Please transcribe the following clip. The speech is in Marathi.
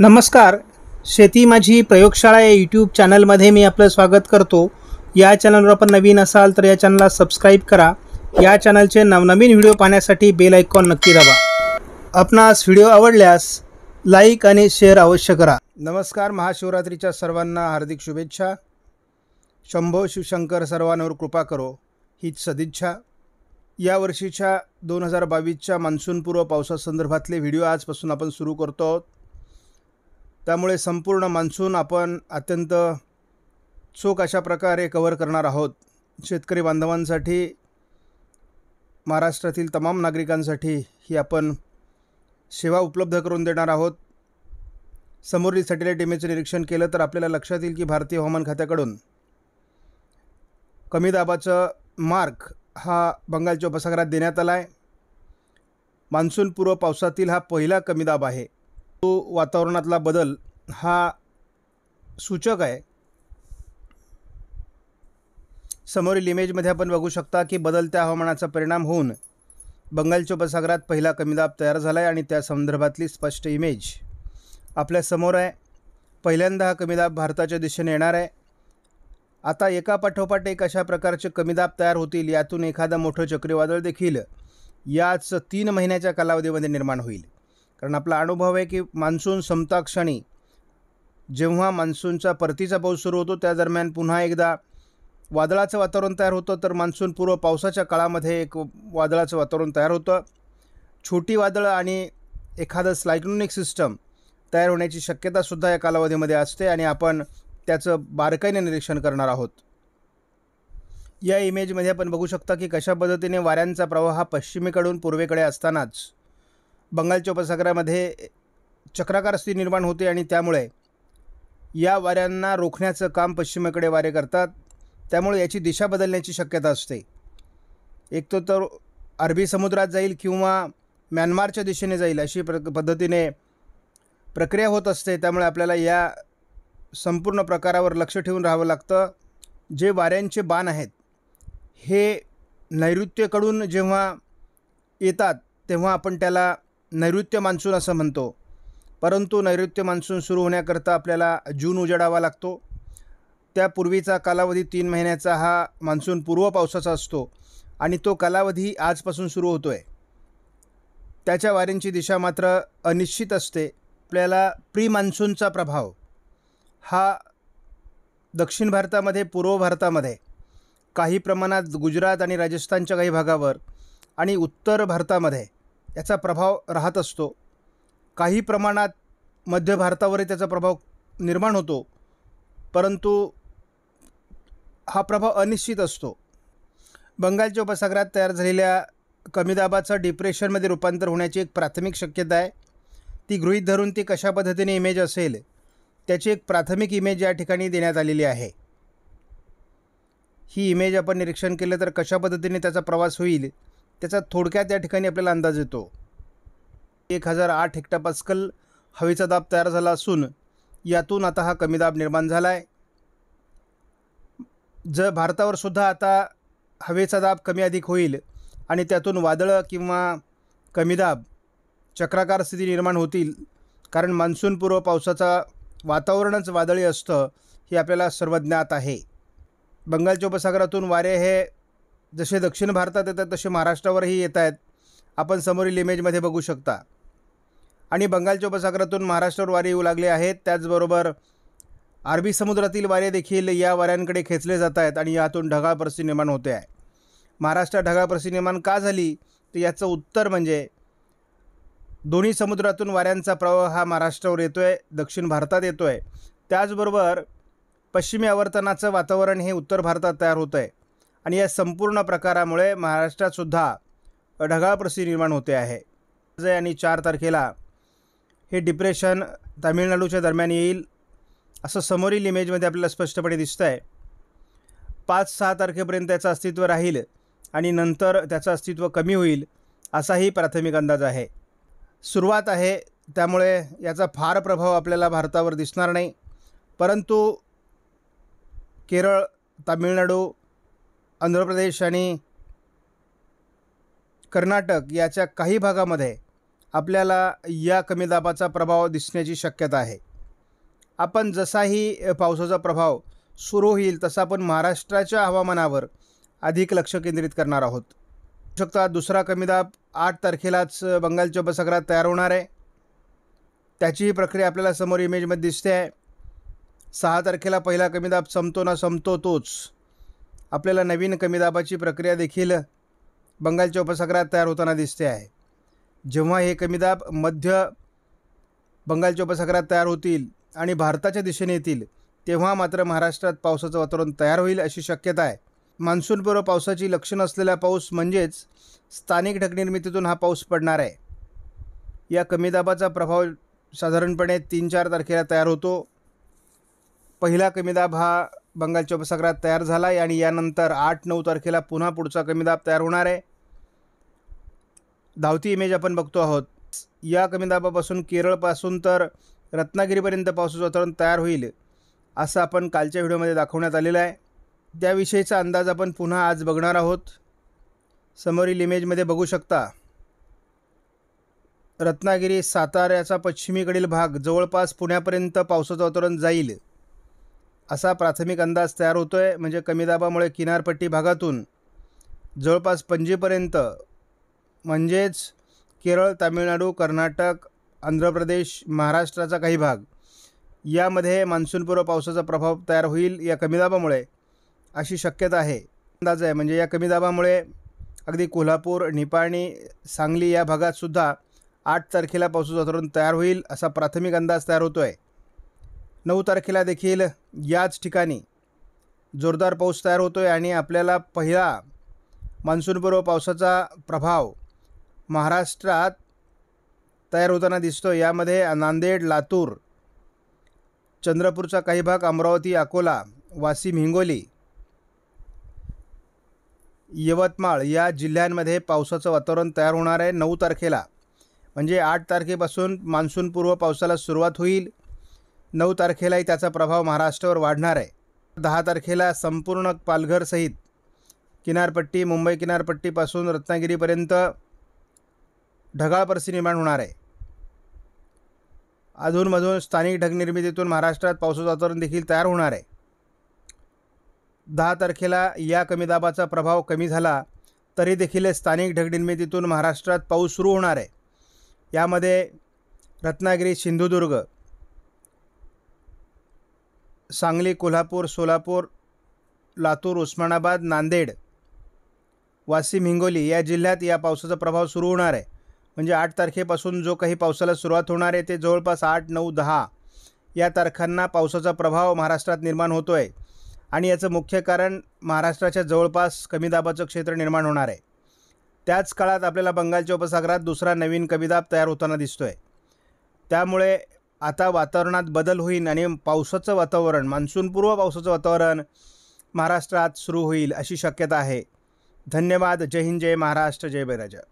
नमस्कार शेती माझी प्रयोगशाळा या यूट्यूब चॅनलमध्ये मी आपलं स्वागत करतो या चॅनलवर आपण नवीन असाल तर या चॅनलला सबस्क्राईब करा या चॅनलचे नवनवीन व्हिडिओ पाहण्यासाठी बेल ऐकॉन नक्की दाबा आपणास व्हिडिओ आवडल्यास लाईक आणि शेअर अवश्य करा नमस्कार महाशिवरात्रीच्या सर्वांना हार्दिक शुभेच्छा शंभो शिवशंकर सर्वांवर कृपा करो हीच सदिच्छा या वर्षीच्या दोन हजार बावीसच्या मान्सूनपूर्व पावसासंदर्भातले व्हिडिओ आजपासून आपण सुरू करतो आहोत त्यामुळे संपूर्ण मान्सून आपण अत्यंत चोख अशा प्रकारे कवर करणार आहोत शेतकरी बांधवांसाठी महाराष्ट्रातील तमाम नागरिकांसाठी ही आपण सेवा उपलब्ध करून देणार आहोत समोरील सॅटेलाईट इमेजचं निरीक्षण केलं तर आपल्याला लक्षात येईल की भारतीय हवामान खात्याकडून कमी दाबाचं मार्क हा बंगालच्या उपसागरात देण्यात आला आहे मान्सूनपूर्व पावसातील हा पहिला कमी दाब आहे तो वातावरणातला बदल हा सूचक आहे समोरील इमेजमध्ये आपण बघू शकता की बदलत्या हवामानाचा परिणाम होऊन बंगालच्या उपसागरात पहिला कमीदाब तयार झाला आहे आणि त्या संदर्भातली स्पष्ट इमेज आपल्या समोर आहे पहिल्यांदा हा कमीदाब भारताच्या दिशेने येणार आहे आता एका पाठोपाठ एक अशा प्रकारचे कमीदाब तयार होतील यातून एखादं मोठं चक्रीवादळ देखील याच तीन महिन्याच्या कालावधीमध्ये निर्माण होईल कारण आपला अनुभव आहे की मान्सून समताक्षणी जेव्हा मान्सूनचा परतीचा पाऊस सुरू होतो त्या दरम्यान पुन्हा एकदा वादळाचं वातावरण तयार होतं तर मान्सून पूर्व पावसाच्या काळामध्ये एक वादळाचं वातावरण तयार होतं छोटी वादळं आणि एखादं स्लायक्लोनिक सिस्टम तयार होण्याची शक्यतासुद्धा या कालावधीमध्ये असते आणि आपण त्याचं बारकाईने निरीक्षण करणार आहोत या इमेजमध्ये आपण बघू शकता की कशा पद्धतीने वाऱ्यांचा प्रवाह हा पश्चिमेकडून पूर्वेकडे असतानाच बंगालच्या उपसागरामध्ये चक्राकार स्थिती निर्माण होते आणि त्यामुळे या वाऱ्यांना रोखण्याचं काम पश्चिमेकडे वारे करतात त्यामुळे याची दिशा बदलण्याची शक्यता असते एक तो तर अरबी समुद्रात जाईल किंवा म्यानमारच्या दिशेने जाईल अशी प्र पद्धतीने प्रक्रिया होत असते त्यामुळे आपल्याला या संपूर्ण प्रकारावर लक्ष ठेवून राहावं लागतं जे वाऱ्यांचे बाण आहेत हे नैऋत्येकडून जेव्हा येतात तेव्हा आपण त्याला नैऋत्य मान्सून असं म्हणतो परंतु नैऋत्य मान्सून सुरू होण्याकरता आपल्याला जून उजाडावा लागतो त्यापूर्वीचा कालावधी तीन महिन्याचा हा मान्सून पूर्व पावसाचा असतो आणि तो कालावधी आजपासून सुरू होतो आहे त्याच्या वारींची दिशा मात्र अनिश्चित असते आपल्याला प्री मान्सूनचा प्रभाव हा दक्षिण भारतामध्ये पूर्व भारतामध्ये काही प्रमाणात गुजरात आणि राजस्थानच्या काही भागावर आणि उत्तर भारतामध्ये याचा प्रभाव राहत असतो काही प्रमाणात मध्य भारतावरही त्याचा प्रभाव निर्माण होतो परंतु हा प्रभाव अनिश्चित असतो बंगालच्या उपसागरात तयार झालेल्या कमी दाबाचं डिप्रेशनमध्ये रूपांतर होण्याची एक प्राथमिक शक्यता आहे ती गृहीत धरून ती कशा पद्धतीने इमेज असेल त्याची एक प्राथमिक इमेज या ठिकाणी देण्यात आलेली आहे ही इमेज आपण निरीक्षण केलं तर कशा पद्धतीने त्याचा प्रवास होईल त्याचा थोडक्यात या ठिकाणी आपल्याला अंदाज येतो एक हजार आठ हेक्टापास्कल हवेचा दाब तयार झाला असून यातून आता हा कमी दाब निर्माण झाला आहे ज भारतावर सुद्धा आता हवेचा दाब कमी अधिक होईल आणि त्यातून वादळं किंवा कमी दाब चक्राकार स्थिती निर्माण होतील कारण मान्सूनपूर्व पावसाचा वातावरणच वादळी असतं हे आपल्याला सर्व ज्ञात आहे बंगालच्या उपसागरातून वारे हे जसे दक्षिण भारतात येतात तसे महाराष्ट्रावरही येत आहेत आपण समोरील इमेजमध्ये बघू शकता आणि बंगालच्या उपसागरातून महाराष्ट्रावर वारे येऊ लागले आहेत त्याचबरोबर अरबी समुद्रातील वारे देखील या वाऱ्यांकडे खेचले जात आहेत आणि यातून ढगाळ परिस्थिती निर्माण होते आहे महाराष्ट्रात ढगाळ परिस्थिती निर्माण का झाली तर याचं उत्तर म्हणजे दोन्ही समुद्रातून वाऱ्यांचा प्रवाह हा महाराष्ट्रावर येतो आहे दक्षिण भारतात येतो आहे त्याचबरोबर पश्चिमी आवर्तनाचं वातावरण हे उत्तर भारतात तयार होतं आहे आणि या संपूर्ण प्रकारामुळे महाराष्ट्रातसुद्धा ढगाळ प्रसिद्धी निर्माण होते आहे आणि चार तारखेला हे डिप्रेशन तामिळनाडूच्या दरम्यान येईल असं समोरील इमेजमध्ये आपल्याला स्पष्टपणे दिसतं आहे पाच सहा तारखेपर्यंत त्याचं अस्तित्व राहील आणि नंतर त्याचं अस्तित्व कमी होईल असाही प्राथमिक अंदाज आहे सुरुवात आहे त्यामुळे याचा फार प्रभाव आपल्याला भारतावर दिसणार नाही परंतु केरळ तामिळनाडू आंध्र प्रदेश आणि कर्नाटक याच्या काही भागामध्ये आपल्याला या कमी दाबाचा प्रभाव दिसण्याची शक्यता आहे आपण जसाही पावसाचा प्रभाव सुरू होईल तसा आपण महाराष्ट्राच्या हवामानावर अधिक लक्ष केंद्रित करणार आहोत शकता दुसरा कमी दाब आठ तारखेलाच बंगालच्या उपसागरात तयार होणार आहे त्याचीही प्रक्रिया आपल्याला समोर इमेजमध्ये दिसते आहे सहा तारखेला पहिला कमी दाब संपतो ना संपतो तोच आपल्याला नवीन कमी दाबाची प्रक्रिया देखील बंगालच्या उपसागरात तयार होताना दिसते आहे जेव्हा हे कमी दाब मध्य बंगालच्या उपसागरात तयार होतील आणि भारताच्या दिशेने येतील तेव्हा मात्र महाराष्ट्रात पावसाचं वातावरण तयार होईल अशी शक्यता आहे मान्सूनपूर्व पावसाची लक्षणं असलेला पाऊस म्हणजेच स्थानिक ढगनिर्मितीतून हा पाऊस पडणार आहे या कमी दाबाचा प्रभाव साधारणपणे तीन चार तारखेला तयार होतो पहिला कमी दाब हा बंगालच्या उपसागरात तयार झाला आहे आणि यानंतर आठ नऊ तारखेला पुन्हा पुढचा कमी दाब तयार होणार आहे धावती इमेज आपण बघतो आहोत या कमी दाबापासून केरळपासून तर रत्नागिरीपर्यंत पावसाचं वातावरण तयार होईल असं आपण कालच्या व्हिडिओमध्ये दाखवण्यात आलेलं आहे त्याविषयीचा अंदाज आपण पुन्हा आज बघणार आहोत समोरील इमेजमध्ये बघू शकता रत्नागिरी साताऱ्याचा पश्चिमेकडील भाग जवळपास पुण्यापर्यंत पावसाचं वातावरण जाईल असा प्राथमिक अंदाज तयार होतो आहे म्हणजे कमी दाबामुळे किनारपट्टी भागातून जवळपास पणजीपर्यंत म्हणजेच केरळ तामिळनाडू कर्नाटक आंध्र प्रदेश महाराष्ट्राचा काही भाग यामध्ये मान्सूनपूर्व पावसाचा प्रभाव तयार होईल या कमी दाबामुळे अशी शक्यता आहे अंदाज आहे म्हणजे या कमी दाबामुळे अगदी कोल्हापूर निपाणी सांगली या भागातसुद्धा आठ तारखेला पावसाचं वातावरण तयार होईल असा प्राथमिक अंदाज तयार होतो आहे नऊ तारखेला देखील याच ठिकाणी जोरदार पाऊस तयार होतो आहे आणि आपल्याला पहिला मान्सूनपूर्व पावसाचा प्रभाव महाराष्ट्रात तयार होताना दिसतो यामध्ये नांदेड लातूर चंद्रपूरचा काही भाग अमरावती अकोला वाशिम हिंगोली यवतमाळ या जिल्ह्यांमध्ये पावसाचं वातावरण तयार होणार आहे नऊ तारखेला म्हणजे आठ तारखेपासून मान्सूनपूर्व पावसाला सुरुवात होईल नऊ तारखेलाही त्याचा प्रभाव महाराष्ट्रावर वाढणार आहे दहा तारखेला संपूर्ण पालघरसहित किनारपट्टी मुंबई किनारपट्टीपासून रत्नागिरीपर्यंत परिस्थिती निर्माण होणार आहे अधूनमधून स्थानिक ढगनिर्मितीतून महाराष्ट्रात पावसाचं वातावरण देखील तयार होणार आहे दहा तारखेला या कमी दाबाचा प्रभाव कमी झाला तरी देखील स्थानिक ढगनिर्मितीतून महाराष्ट्रात पाऊस सुरू होणार आहे यामध्ये रत्नागिरी सिंधुदुर्ग सांगली कोल्हापूर सोलापूर लातूर उस्मानाबाद नांदेड वाशिम हिंगोली या जिल्ह्यात या पावसाचा प्रभाव सुरू होणार आहे म्हणजे आठ तारखेपासून जो काही पावसाला सुरुवात होणार आहे ते जवळपास आठ नऊ दहा या तारखांना पावसाचा प्रभाव महाराष्ट्रात निर्माण होतो आहे आणि याचं मुख्य कारण महाराष्ट्राच्या जवळपास कमी दाबाचं क्षेत्र निर्माण होणार आहे त्याच काळात आपल्याला बंगालच्या उपसागरात दुसरा नवीन कमी दाब तयार होताना दिसतो आहे त्यामुळे आता वातावरणात बदल होईल आणि पावसाचं वातावरण मान्सूनपूर्व पावसाचं वातावरण महाराष्ट्रात सुरू होईल अशी शक्यता आहे धन्यवाद जय हिंद जय महाराष्ट्र जय बैराजा